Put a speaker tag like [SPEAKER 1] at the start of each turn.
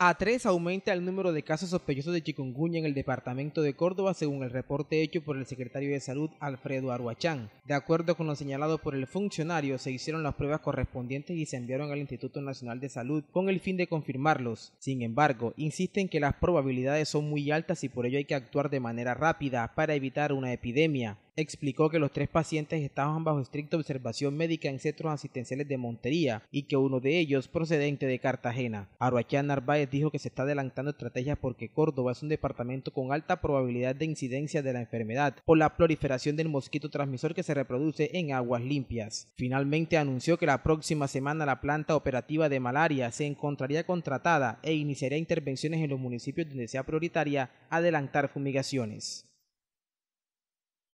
[SPEAKER 1] A tres aumenta el número de casos sospechosos de chikungunya en el departamento de Córdoba, según el reporte hecho por el secretario de Salud Alfredo Aruachán. De acuerdo con lo señalado por el funcionario, se hicieron las pruebas correspondientes y se enviaron al Instituto Nacional de Salud con el fin de confirmarlos. Sin embargo, insisten que las probabilidades son muy altas y por ello hay que actuar de manera rápida para evitar una epidemia explicó que los tres pacientes estaban bajo estricta observación médica en centros asistenciales de Montería y que uno de ellos procedente de Cartagena. Aruachán Narváez dijo que se está adelantando estrategias porque Córdoba es un departamento con alta probabilidad de incidencia de la enfermedad por la proliferación del mosquito transmisor que se reproduce en aguas limpias. Finalmente anunció que la próxima semana la planta operativa de malaria se encontraría contratada e iniciaría intervenciones en los municipios donde sea prioritaria adelantar fumigaciones.